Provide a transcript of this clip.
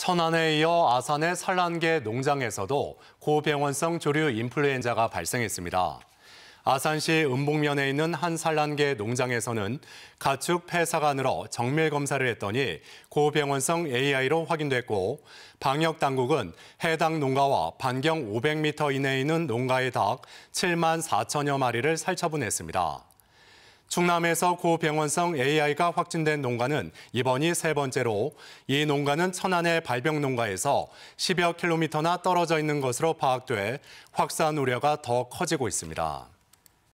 천안에 이어 아산의 산란계 농장에서도 고병원성 조류 인플루엔자가 발생했습니다. 아산시 음봉면에 있는 한 산란계 농장에서는 가축 폐사가 늘어 정밀 검사를 했더니 고병원성 AI로 확인됐고 방역 당국은 해당 농가와 반경 500m 이내에 있는 농가의 닭 7만 4천여 마리를 살처분했습니다. 충남에서 고병원성 AI가 확진된 농가는 이번이 세 번째로 이 농가는 천안의 발병 농가에서 10여 킬로미터나 떨어져 있는 것으로 파악돼 확산 우려가 더 커지고 있습니다.